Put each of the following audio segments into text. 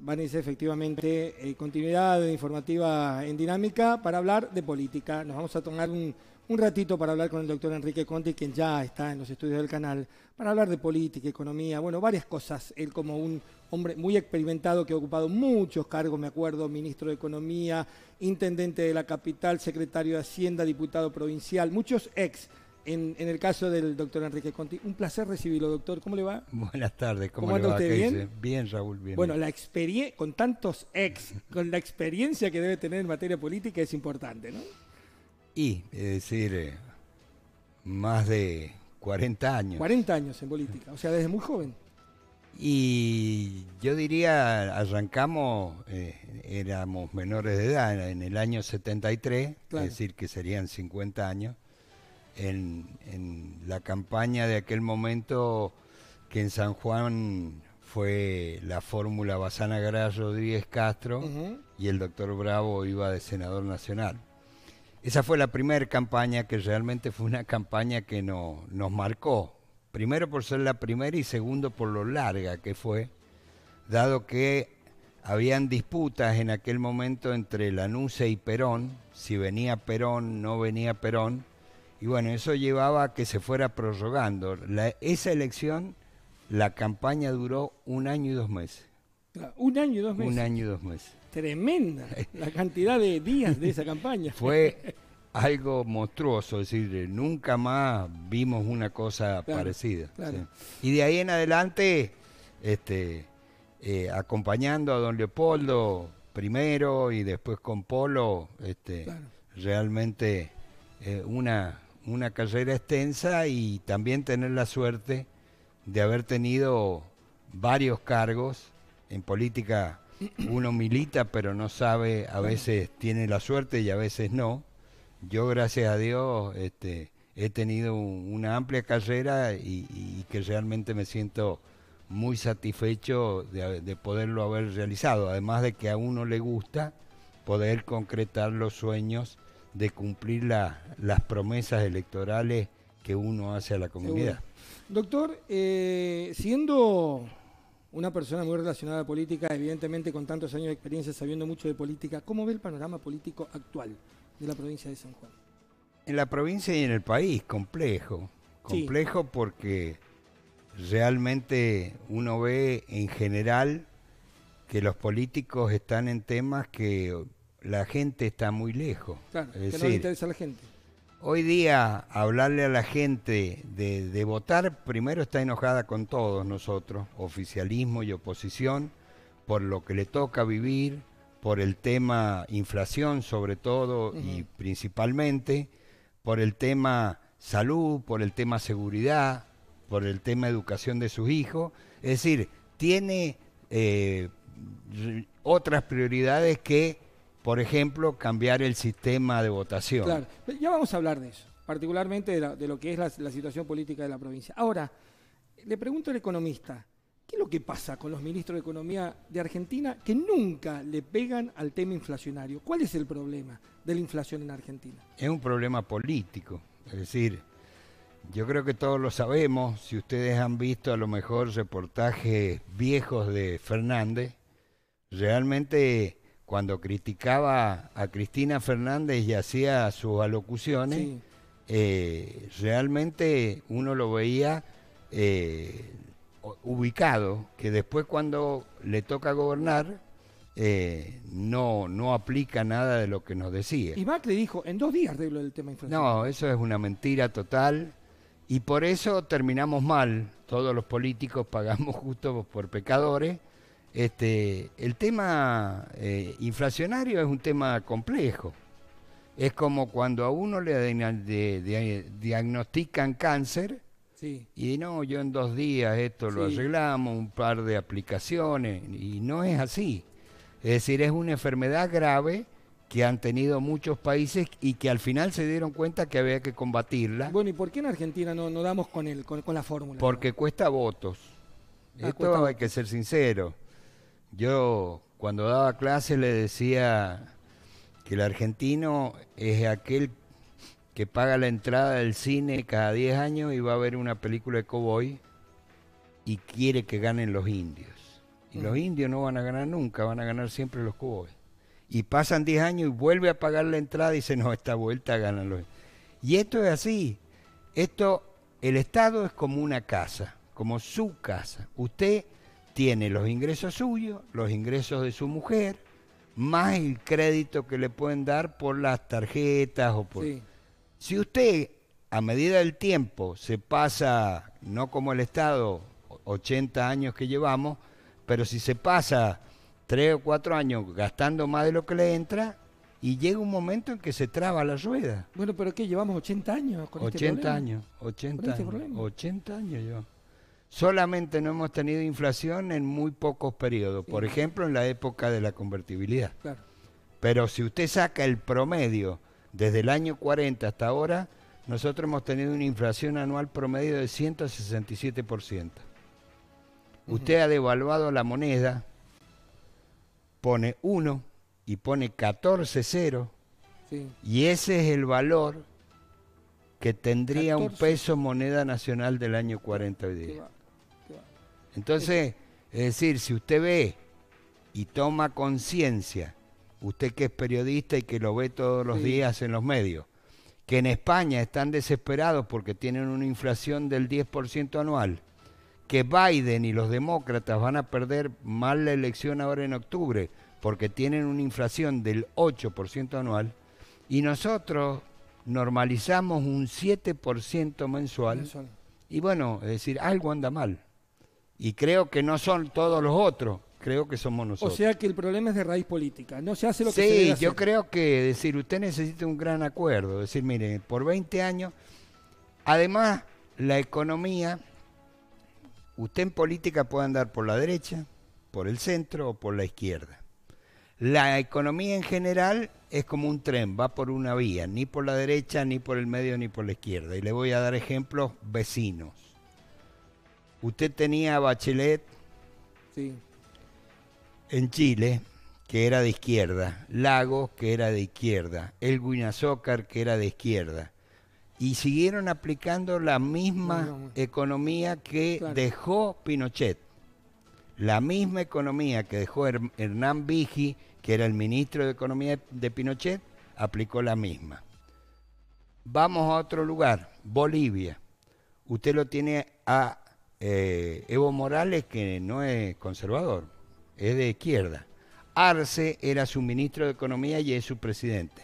Vanessa, efectivamente, eh, continuidad informativa en dinámica para hablar de política. Nos vamos a tomar un, un, ratito para hablar con el doctor Enrique Conti, quien ya está en los estudios del canal, para hablar de política, economía, bueno, varias cosas. Él como un hombre muy experimentado que ha ocupado muchos cargos, me acuerdo, ministro de Economía, intendente de la capital, secretario de Hacienda, diputado provincial, muchos ex en, el caso del doctor Enrique Conti. Un placer recibirlo, doctor. ¿Cómo le va? Buenas tardes, ¿cómo, le va? Usted, ¿Bien? Bien, Raúl, bien. Bueno, la experiencia, con tantos ex, con la experiencia que debe tener en materia política es importante, ¿no? Y, es decir, eh, más de 40 años. 40 años en política, o sea, desde muy joven. Y yo diría, arrancamos, eh, éramos menores de edad en el año 73, es decir, que serían 50 años en, la campaña de aquel momento que en San Juan fue la fórmula Basana Gras Rodríguez Castro y el doctor Bravo iba de senador nacional. Esa fue la primera campaña que realmente fue una campaña que no, nos marcó. Primero por ser la primera y segundo por lo larga que fue, dado que habían disputas en aquel momento entre Lanuse y Perón, si venía Perón, no venía Perón, y bueno, eso llevaba a que se fuera prorrogando. esa elección, la campaña duró un año y dos meses. Un año y dos meses. Un año y dos meses. Tremenda la cantidad de días de esa campaña. Fue algo monstruoso, es decir, nunca más vimos una cosa parecida. Y de ahí en adelante, este, eh, acompañando a don Leopoldo primero y después con Polo, este, realmente eh, una una carrera extensa y también tener la suerte de haber tenido varios cargos en política uno milita pero no sabe, a veces tiene la suerte y a veces no. Yo gracias a Dios este, he tenido una amplia carrera y, que realmente me siento muy satisfecho de, de, poderlo haber realizado, además de que a uno le gusta poder concretar los sueños de cumplir las promesas electorales que uno hace a la comunidad. Doctor, eh, siendo una persona muy relacionada a política, evidentemente con tantos años de experiencia, sabiendo mucho de política, ¿cómo ve el panorama político actual de la provincia de San Juan? En la provincia y en el país, complejo. Complejo porque realmente uno ve en general que los políticos están en temas que la gente está muy lejos. Claro, no le interesa a la gente. Hoy día hablarle a la gente de, votar, primero está enojada con todos nosotros, oficialismo y oposición, por lo que le toca vivir, por el tema inflación sobre todo y principalmente, por el tema salud, por el tema seguridad, por el tema educación de sus hijos. Es decir, tiene eh, otras prioridades que por ejemplo, cambiar el sistema de votación. Claro, ya vamos a hablar de eso, particularmente de, lo que es la, situación política de la provincia. Ahora, le pregunto al economista, ¿qué es lo que pasa con los ministros de Economía de Argentina que nunca le pegan al tema inflacionario? ¿Cuál es el problema de la inflación en Argentina? Es un problema político, es decir, yo creo que todos lo sabemos, si ustedes han visto a lo mejor reportajes viejos de Fernández, realmente cuando criticaba a Cristina Fernández y hacía sus alocuciones, eh, realmente uno lo veía eh, ubicado, que después cuando le toca gobernar, eh, no, no aplica nada de lo que nos decía. Y le dijo, en dos días arreglo del tema inflación. No, eso es una mentira total. Y por eso terminamos mal. Todos los políticos pagamos justo por pecadores este, el tema eh, inflacionario es un tema complejo. Es como cuando a uno le diagnostican cáncer y no, yo en dos días esto lo arreglamos, un par de aplicaciones, y no es así. Es decir, es una enfermedad grave que han tenido muchos países y que al final se dieron cuenta que había que combatirla. Bueno, ¿y por qué en Argentina no, no damos con, el, con, la fórmula? Porque cuesta votos. Ah, esto hay que ser sincero. Yo cuando daba clase le decía que el argentino es aquel que paga la entrada del cine cada 10 años y va a ver una película de cowboy y quiere que ganen los indios. Y los mm. indios no van a ganar nunca, van a ganar siempre los cowboys. Y pasan 10 años y vuelve a pagar la entrada y dice, no, esta vuelta ganan los indios. Y esto es así. Esto, el Estado es como una casa, como su casa. Usted tiene los ingresos suyos, los ingresos de su mujer, más el crédito que le pueden dar por las tarjetas o por... Si usted a medida del tiempo se pasa, no como el Estado, 80 años que llevamos, pero si se pasa 3 o 4 años gastando más de lo que le entra, y llega un momento en que se traba la rueda. Bueno, pero ¿qué? Llevamos 80 años con 80 este, este años, 80 años, 80 años yo. Solamente no hemos tenido inflación en muy pocos periodos, por ejemplo en la época de la convertibilidad. Pero si usted saca el promedio desde el año 40 hasta ahora, nosotros hemos tenido una inflación anual promedio de 167%. Usted ha devaluado la moneda, pone 1 y pone 14 ceros, y ese es el valor que tendría un peso moneda nacional del año 40 y día. Entonces, es decir, si usted ve y toma conciencia, usted que es periodista y que lo ve todos los días en los medios, que en España están desesperados porque tienen una inflación del 10% anual, que Biden y los demócratas van a perder mal la elección ahora en octubre porque tienen una inflación del 8% anual, y nosotros normalizamos un 7% mensual. Y bueno, es decir, algo anda mal. Y creo que no son todos los otros, creo que somos nosotros. O sea que el problema es de raíz política, no se hace lo que se debe hacer. yo creo que decir, usted necesita un gran acuerdo, decir, mire, por 20 años, además la economía, usted en política puede andar por la derecha, por el centro o por la izquierda. La economía en general es como un tren, va por una vía, ni por la derecha, ni por el medio, ni por la izquierda. Y le voy a dar ejemplos vecinos. Usted tenía a Bachelet sí. en Chile, que era de izquierda, Lagos, que era de izquierda, El Guinazócar, que era de izquierda. Y siguieron aplicando la misma economía que dejó Pinochet. La misma economía que dejó Hernán Vigi, que era el ministro de Economía de Pinochet, aplicó la misma. Vamos a otro lugar, Bolivia. Usted lo tiene a eh, Evo Morales, que no es conservador, es de izquierda. Arce era su ministro de Economía y es su presidente.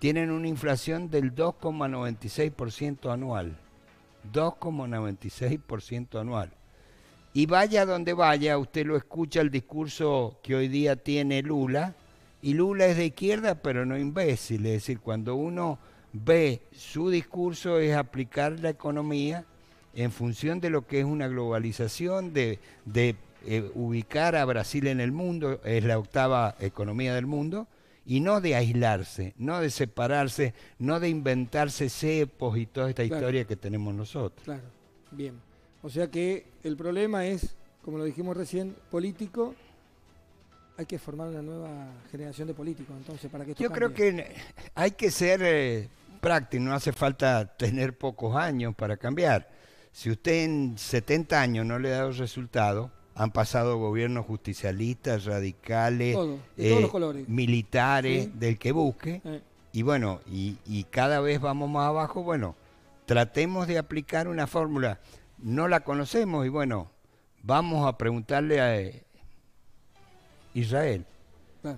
Tienen una inflación del 2,96% anual. 2,96% anual. Y vaya donde vaya, usted lo escucha el discurso que hoy día tiene Lula, y Lula es de izquierda, pero no imbécil. Es decir, cuando uno ve su discurso es aplicar la economía en función de lo que es una globalización, de, eh, ubicar a Brasil en el mundo, es la octava economía del mundo, y no de aislarse, no de separarse, no de inventarse cepos y toda esta historia que tenemos nosotros. Claro, bien. O sea que el problema es, como lo dijimos recién, político. Hay que formar una nueva generación de políticos, entonces, para que esto Yo creo que hay que ser eh, práctico, no hace falta tener pocos años para cambiar si usted en 70 años no le ha dado resultado, han pasado gobiernos justicialistas, radicales, eh, militares, del que busque. Eh. Y bueno, y, cada vez vamos más abajo. Bueno, tratemos de aplicar una fórmula. No la conocemos y bueno, vamos a preguntarle a eh, Israel.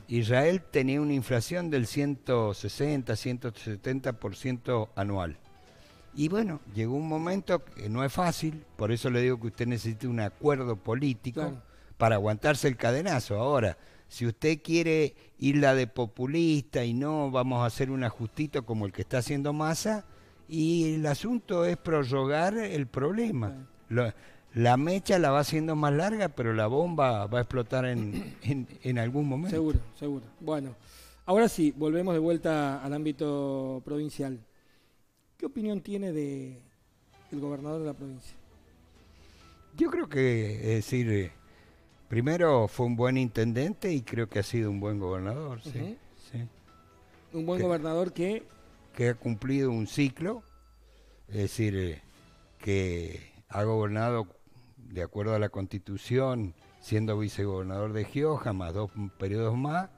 Israel tenía una inflación del 160, 170% anual. Y bueno, llegó un momento que no es fácil, por eso le digo que usted necesita un acuerdo político para aguantarse el cadenazo. Ahora, si usted quiere ir la de populista y no vamos a hacer un ajustito como el que está haciendo Massa, y el asunto es prorrogar el problema. la mecha la va haciendo más larga, pero la bomba va a explotar en algún momento. Seguro, seguro. Bueno, ahora sí, volvemos de vuelta al ámbito provincial. ¿Qué opinión tiene de el gobernador de la provincia? Yo creo que, es decir, eh, primero fue un buen intendente y creo que ha sido un buen gobernador, sí. Un buen gobernador que... Que ha cumplido un ciclo, es decir, eh, que ha gobernado de acuerdo a la constitución, siendo vicegobernador de Gioja, más dos periodos más,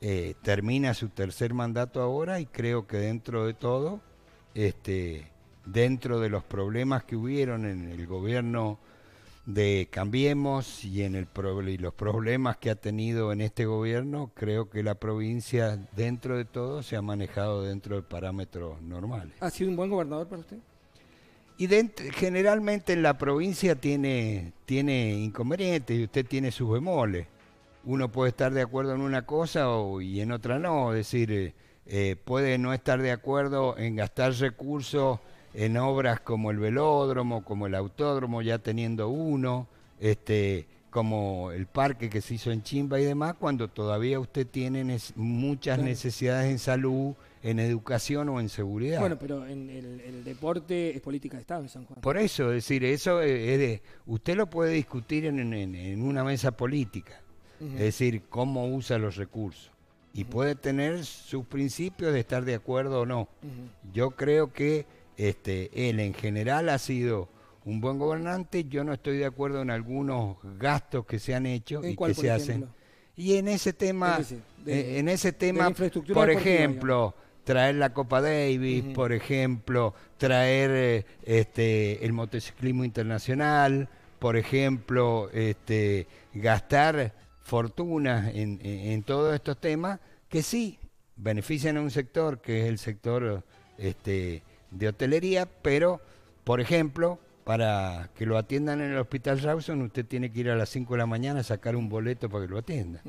eh, termina su tercer mandato ahora y creo que dentro de todo este, dentro de los problemas que hubieron en el gobierno de Cambiemos y en el los problemas que ha tenido en este gobierno, creo que la provincia dentro de todo se ha manejado dentro de parámetros normales. ¿Ha sido un buen gobernador para usted? Y generalmente en la provincia tiene, tiene inconvenientes y usted tiene sus bemoles. Uno puede estar de acuerdo en una cosa y en otra no, decir, eh, eh, puede no estar de acuerdo en gastar recursos en obras como el velódromo, como el autódromo, ya teniendo uno, este, como el parque que se hizo en Chimba y demás, cuando todavía usted tiene muchas necesidades en salud, en educación o en seguridad. Bueno, pero en el, deporte es política de Estado en San Juan. Por eso, decir, eso es usted lo puede discutir en, una mesa política, es decir, cómo usa los recursos y puede tener sus principios de estar de acuerdo o no. Yo creo que este, él en general ha sido un buen gobernante, yo no estoy de acuerdo en algunos gastos que se han hecho y que se hacen. Y en ese tema, eh, en ese tema, por ejemplo, traer la Copa Davis, por ejemplo, traer eh, este, el motociclismo internacional, por ejemplo, este, gastar fortunas en, todos estos temas que sí benefician a un sector que es el sector este, de hotelería, pero, por ejemplo, para que lo atiendan en el Hospital Rawson, usted tiene que ir a las 5 de la mañana a sacar un boleto para que lo atienda,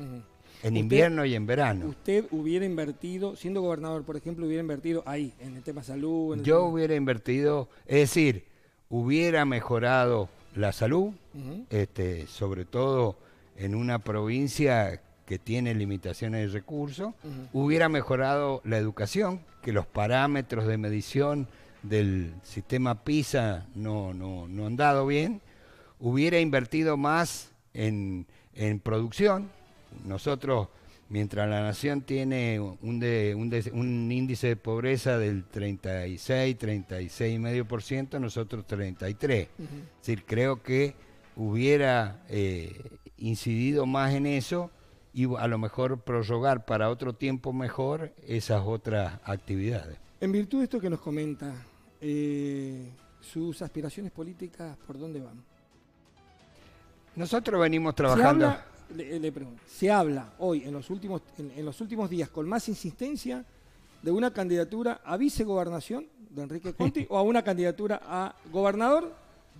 En invierno y en verano. ¿Usted hubiera invertido, siendo gobernador, por ejemplo, hubiera invertido ahí, en el tema salud? Yo hubiera invertido, es decir, hubiera mejorado la salud, este, sobre todo en una provincia que tiene limitaciones de recursos, hubiera mejorado la educación, que los parámetros de medición del sistema PISA no, no, han dado bien, hubiera invertido más en, producción. Nosotros, mientras la nación tiene un, un, índice de pobreza del 36, 36,5%, nosotros 33. Es decir, creo que hubiera eh, incidido más en eso y a lo mejor prorrogar para otro tiempo mejor esas otras actividades. En virtud de esto que nos comenta, eh, sus aspiraciones políticas, ¿por dónde van? Nosotros venimos trabajando... Se habla, hoy, en los, últimos, en los últimos días, con más insistencia de una candidatura a vicegobernación de Enrique Conti o a una candidatura a gobernador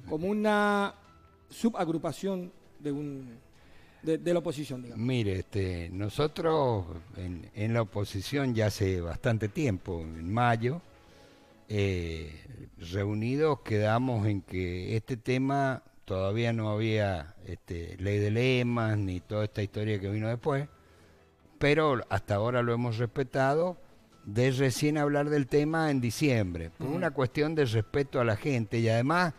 como una subagrupación de un de, la oposición, digamos. Mire, este, nosotros en, la oposición ya hace bastante tiempo, en mayo, eh, reunidos quedamos en que este tema todavía no había este, ley de lemas ni toda esta historia que vino después, pero hasta ahora lo hemos respetado de recién hablar del tema en diciembre, por una cuestión de respeto a la gente y además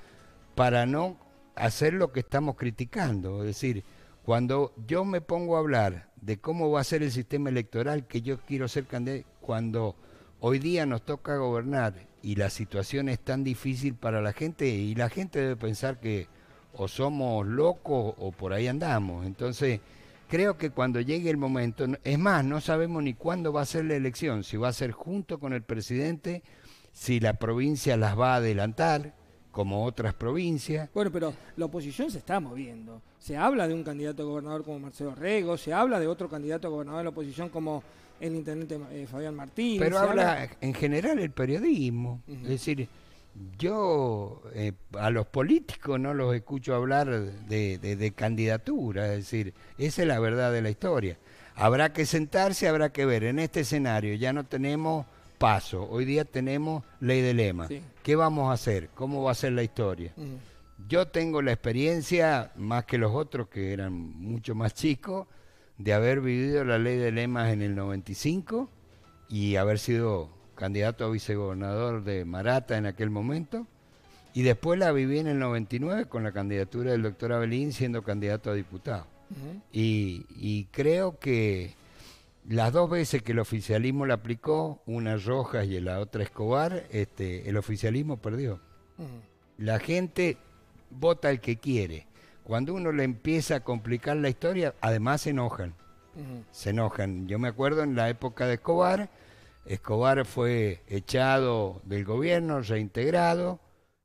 para no hacer lo que estamos criticando, es decir, cuando yo me pongo a hablar de cómo va a ser el sistema electoral que yo quiero ser candidato, cuando hoy día nos toca gobernar y la situación es tan difícil para la gente y la gente debe pensar que o somos locos o por ahí andamos. Entonces, creo que cuando llegue el momento, es más, no sabemos ni cuándo va a ser la elección, si va a ser junto con el presidente, si la provincia las va a adelantar, como otras provincias. Bueno, pero la oposición se está moviendo. Se habla de un candidato a gobernador como Marcelo Rego, se habla de otro candidato a gobernador de la oposición como el intendente eh, Fabián Martínez. Pero habla, en general el periodismo. Es decir, yo eh, a los políticos no los escucho hablar de, de, candidatura. Es decir, esa es la verdad de la historia. Habrá que sentarse, habrá que ver. En este escenario ya no tenemos paso. Hoy día tenemos ley de lema. ¿Qué vamos a hacer? ¿Cómo va a ser la historia? Yo tengo la experiencia, más que los otros que eran mucho más chicos, de haber vivido la ley de lemas en el 95 y haber sido candidato a vicegobernador de Marata en aquel momento. Y después la viví en el 99 con la candidatura del doctor Abelín siendo candidato a diputado. y, creo que las dos veces que el oficialismo la aplicó, una Rojas y la otra Escobar, este, el oficialismo perdió. La gente vota el que quiere. Cuando uno le empieza a complicar la historia, además se enojan. Se enojan. Yo me acuerdo en la época de Escobar, Escobar fue echado del gobierno, reintegrado,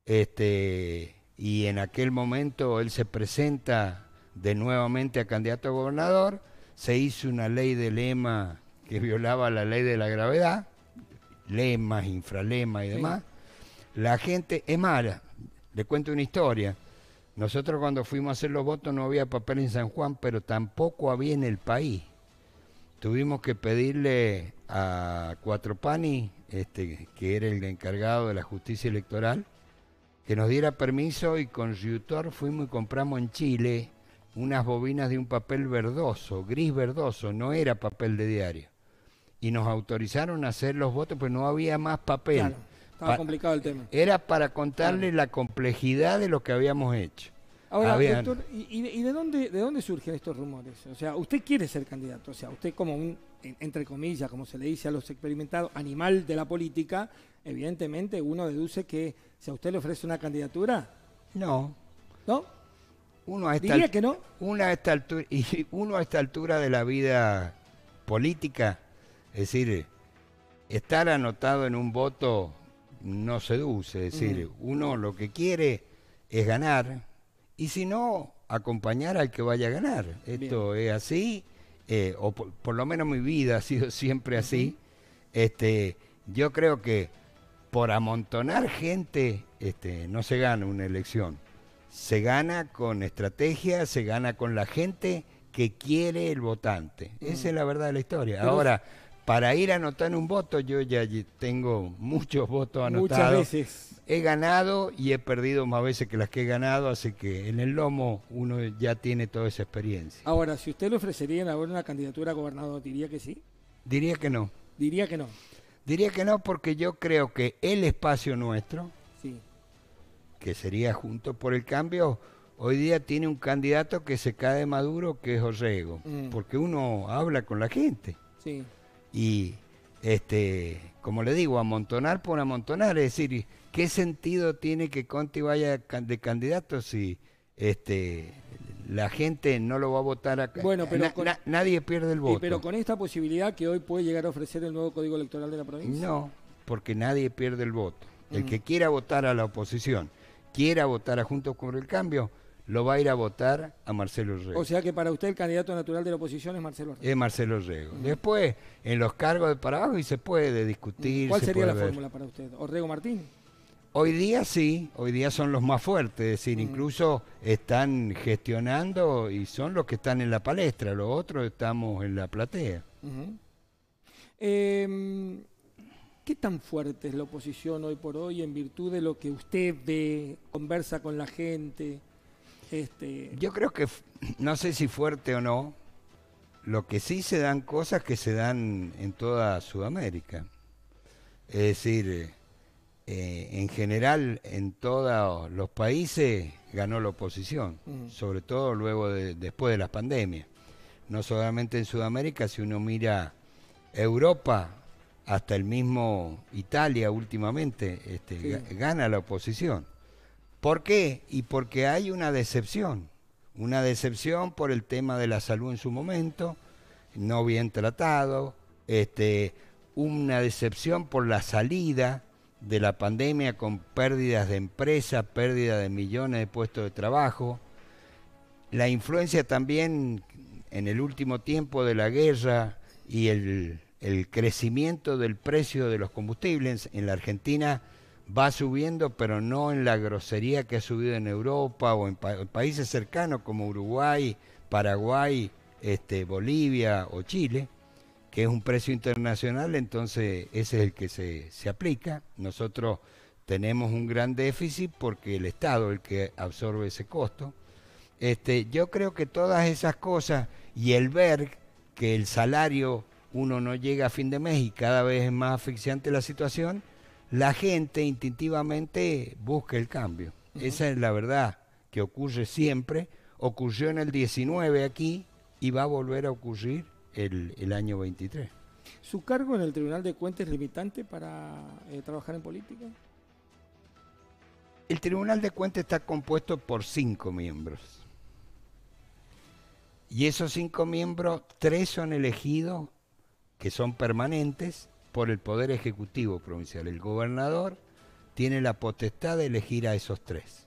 este, y en aquel momento él se presenta de nuevamente a candidato a gobernador se hizo una ley de lema que violaba la ley de la gravedad, lemas, infralema y demás. La gente, es mala, le cuento una historia. Nosotros cuando fuimos a hacer los votos no había papel en San Juan, pero tampoco había en el país. Tuvimos que pedirle a Pani, este, que era el encargado de la justicia electoral, que nos diera permiso y con Riutor fuimos y compramos en Chile unas bobinas de un papel verdoso, gris verdoso, no era papel de diario. Y nos autorizaron a hacer los votos, pues no había más papel. estaba complicado el tema. Era para contarle la complejidad de lo que habíamos hecho. Ahora, doctor, ¿y, de, dónde, de dónde surgen estos rumores? O sea, usted quiere ser candidato, o sea, usted como un, entre comillas, como se le dice a los experimentados, animal de la política, evidentemente uno deduce que si a usted le ofrece una candidatura... No. ¿No? Uno a esta que no. Una altura, y uno a esta altura de la vida política, es decir, estar anotado en un voto no seduce, es decir, uno lo que quiere es ganar y si no, acompañar al que vaya a ganar. Esto es así, eh, o por, lo menos mi vida ha sido siempre así. Este, yo creo que por amontonar gente este, no se gana una elección se gana con estrategia, se gana con la gente que quiere el votante. Esa es la verdad de la historia. Ahora, para ir a anotar un voto, yo ya tengo muchos votos anotados. Muchas veces. He ganado y he perdido más veces que las que he ganado, así que en el lomo uno ya tiene toda esa experiencia. Ahora, si usted le ofrecería ahora una candidatura a gobernador, ¿diría que sí? Diría que no. Diría que no. Diría que no porque yo creo que el espacio nuestro, que sería Juntos por el Cambio, hoy día tiene un candidato que se cae de Maduro, que es Orrego, mm. porque uno habla con la gente. Sí. Y, este, como le digo, amontonar por amontonar, es decir, ¿qué sentido tiene que Conti vaya de candidato si este, la gente no lo va a votar acá? Bueno, pero nadie pierde el voto. pero con esta posibilidad que hoy puede llegar a ofrecer el nuevo Código Electoral de la provincia. No, porque nadie pierde el voto. El mm. que quiera votar a la oposición quiera votar a Juntos por el Cambio, lo va a ir a votar a Marcelo Rego. O sea que para usted el candidato natural de la oposición es Marcelo Rego. Es Marcelo Rego. Después, en los cargos de para y se puede discutir. ¿Cuál sería la fórmula para usted? ¿Orrego Martín? Hoy día sí, hoy día son los más fuertes, es decir, mm. incluso están gestionando y son los que están en la palestra, los otros estamos en la platea. eh, ¿Qué tan fuerte es la oposición hoy por hoy en virtud de lo que usted ve, conversa con la gente? Este... Yo creo que, no sé si fuerte o no, lo que sí se dan cosas que se dan en toda Sudamérica. Es decir, eh, eh, en general en todos los países ganó la oposición, mm. sobre todo luego después de las pandemias. No solamente en Sudamérica, si uno mira Europa, hasta el mismo Italia últimamente este, gana la oposición. ¿Por qué? Y porque hay una decepción, una decepción por el tema de la salud en su momento, no bien tratado, este, una decepción por la salida de la pandemia con pérdidas de empresas, pérdida de millones de puestos de trabajo, la influencia también en el último tiempo de la guerra y el el crecimiento del precio de los combustibles en la Argentina va subiendo, pero no en la grosería que ha subido en Europa o en, países cercanos como Uruguay, Paraguay, este, Bolivia o Chile, que es un precio internacional, entonces ese es el que se, aplica. Nosotros tenemos un gran déficit porque el Estado es el que absorbe ese costo. Este, yo creo que todas esas cosas y el ver que el salario uno no llega a fin de mes y cada vez es más asfixiante la situación, la gente instintivamente busca el cambio. Esa es la verdad que ocurre siempre, ocurrió en el 19 aquí y va a volver a ocurrir el, año 23. ¿Su cargo en el Tribunal de Cuentas es limitante para eh, trabajar en política? El Tribunal de Cuentas está compuesto por cinco miembros. Y esos cinco miembros, tres son elegidos que son permanentes por el Poder Ejecutivo Provincial. El gobernador tiene la potestad de elegir a esos tres.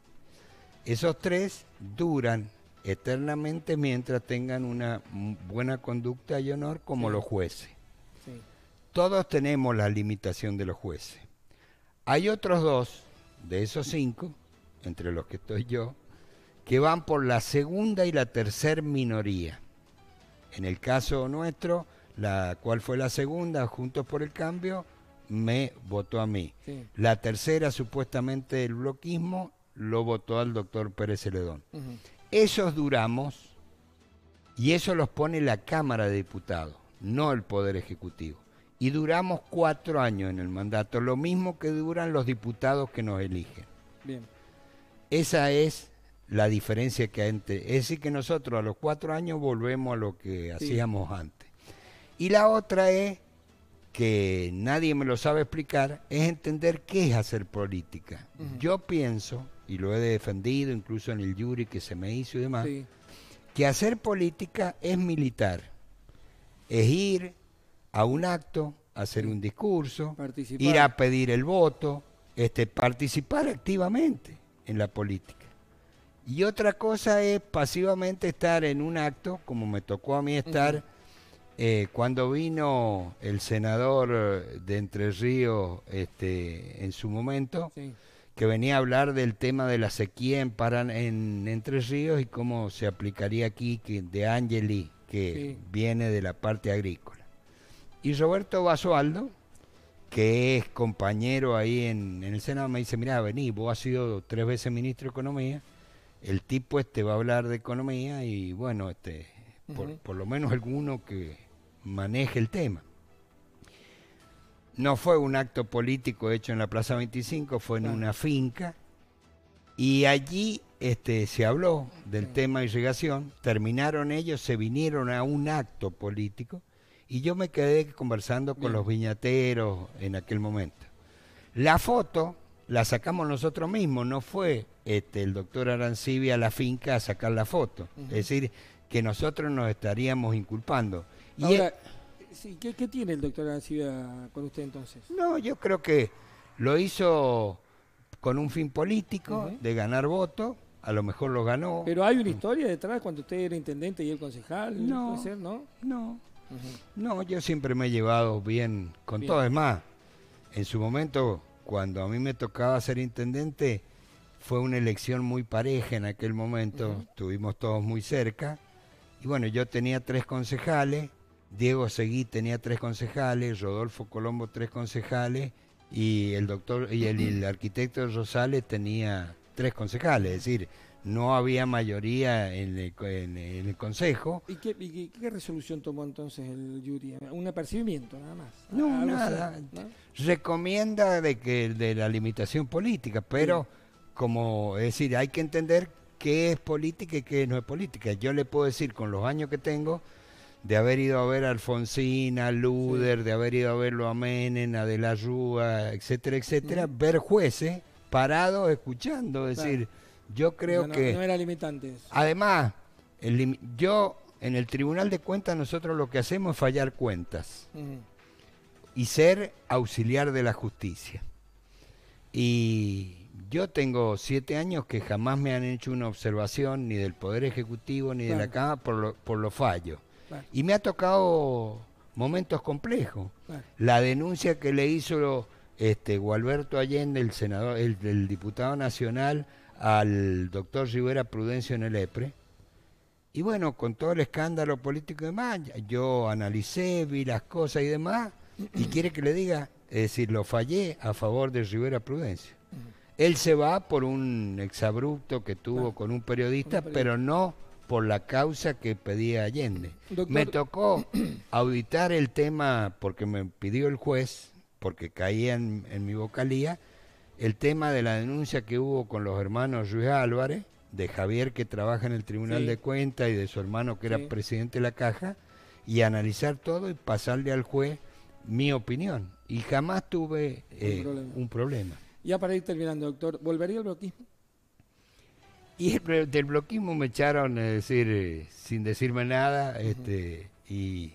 Esos tres duran eternamente mientras tengan una buena conducta y honor como los jueces. Todos tenemos la limitación de los jueces. Hay otros dos, de esos cinco, entre los que estoy yo, que van por la segunda y la tercera minoría. En el caso nuestro, la cual fue la segunda, Juntos por el Cambio, me votó a mí. La tercera, supuestamente el bloquismo, lo votó al doctor Pérez Celedón. Esos duramos y eso los pone la Cámara de Diputados, no el Poder Ejecutivo. Y duramos cuatro años en el mandato, lo mismo que duran los diputados que nos eligen. Esa es la diferencia que hay entre... Es decir, que nosotros a los cuatro años volvemos a lo que hacíamos antes. Y la otra es, que nadie me lo sabe explicar, es entender qué es hacer política. Yo pienso, y lo he defendido incluso en el jury que se me hizo y demás, que hacer política es militar, es ir a un acto, hacer un discurso, ir a pedir el voto, este, participar activamente en la política. Y otra cosa es pasivamente estar en un acto, como me tocó a mí estar... Eh, cuando vino el senador de Entre Ríos este, en su momento, que venía a hablar del tema de la sequía en, en Entre Ríos y cómo se aplicaría aquí que, de Angeli, que viene de la parte agrícola. Y Roberto Basualdo, que es compañero ahí en, el Senado, me dice, mira, vení, vos has sido tres veces ministro de Economía, el tipo este va a hablar de economía y bueno, este por, lo menos alguno que maneje el tema. No fue un acto político hecho en la Plaza 25, fue en una finca. Y allí este, se habló del tema de irrigación. Terminaron ellos, se vinieron a un acto político. Y yo me quedé conversando con los viñateros en aquel momento. La foto la sacamos nosotros mismos, no fue este, el doctor Arancibia a la finca a sacar la foto. Es decir, que nosotros nos estaríamos inculpando. Y Ahora, ¿qué, tiene el doctor García con usted entonces? No, yo creo que lo hizo con un fin político, de ganar votos, a lo mejor lo ganó. Pero hay una historia detrás cuando usted era intendente y el concejal, no, ¿no? No, yo siempre me he llevado bien con todo. Es más, en su momento, cuando a mí me tocaba ser intendente, fue una elección muy pareja en aquel momento, estuvimos todos muy cerca. Y bueno, yo tenía tres concejales, Diego Seguí tenía tres concejales, Rodolfo Colombo tres concejales y el doctor y el, arquitecto Rosales tenía tres concejales, es decir, no había mayoría en el, consejo. ¿Y, qué, resolución tomó entonces el Yuri? Un apercibimiento nada más. No, nada. Recomienda de que de la limitación política, pero como es decir, hay que entender qué es política y qué no es política. Yo le puedo decir con los años que tengo de haber ido a ver a Alfonsín, a Luder, de haber ido a verlo a Menem, a De la Rúa, etcétera, etcétera, mm. ver jueces parados escuchando, es decir, yo creo que... No era limitante. Eso. Además, yo en el Tribunal de Cuentas nosotros lo que hacemos es fallar cuentas y ser auxiliar de la justicia. Y yo tengo siete años que jamás me han hecho una observación ni del Poder Ejecutivo ni de la Cámara por, lo, los fallos. Y me ha tocado momentos complejos. La denuncia que le hizo este Gualberto Allende, el senador, el, el diputado nacional, al doctor Rivera Prudencio en el EPRE. Y bueno, con todo el escándalo político y demás, yo analicé, vi las cosas y demás, y quiere que le diga, es decir, lo fallé a favor de Rivera Prudencio. Él se va por un exabrupto que tuvo con un periodista, pero no por la causa que pedía Allende. Me tocó auditar el tema, porque me pidió el juez, porque caía en, mi vocalía, el tema de la denuncia que hubo con los hermanos Luis Álvarez, de Javier que trabaja en el Tribunal de Cuentas y de su hermano que era presidente de la caja, y analizar todo y pasarle al juez mi opinión. Y jamás tuve Un eh, problema. Ya para ir terminando, doctor, ¿volvería el bloquismo? Y del bloquismo me echaron, es decir, eh, sin decirme nada, este, y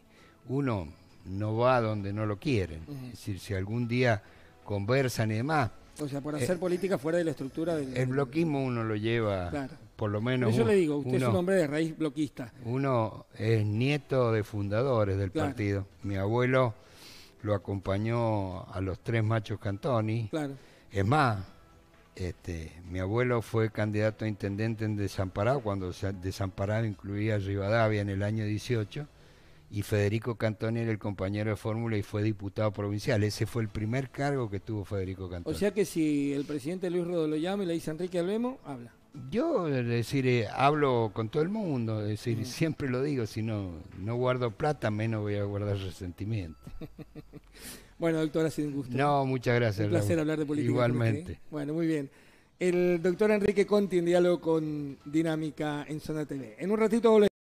uno no va donde no lo quieren. Es decir, si algún día conversan y demás. O sea, por eh, hacer política fuera de la estructura del... El bloquismo uno lo lleva, por lo menos... yo le digo, usted es un hombre de raíz bloquista. Uno es nieto de fundadores del partido. Mi abuelo lo acompañó a los tres machos Cantoni. Claro es más, este, mi abuelo fue candidato a intendente en Desamparado, cuando Desamparado incluía a Rivadavia en el año 18, y Federico Cantoni era el compañero de fórmula y fue diputado provincial. Ese fue el primer cargo que tuvo Federico Cantoni. O sea que si el presidente Luis Rodo lo llama y le dice Enrique Alvemo, habla. Yo, decir, eh, hablo con todo el mundo, es decir, mm. siempre lo digo, si no, no guardo plata, menos voy a guardar resentimiento. Bueno, doctor, ha sido un gusto. No, muchas gracias. Un placer hablar de política. Igualmente. bueno, muy bien. El doctor Enrique Conti en diálogo con Dinámica en Zona TV. En un ratito volvemos.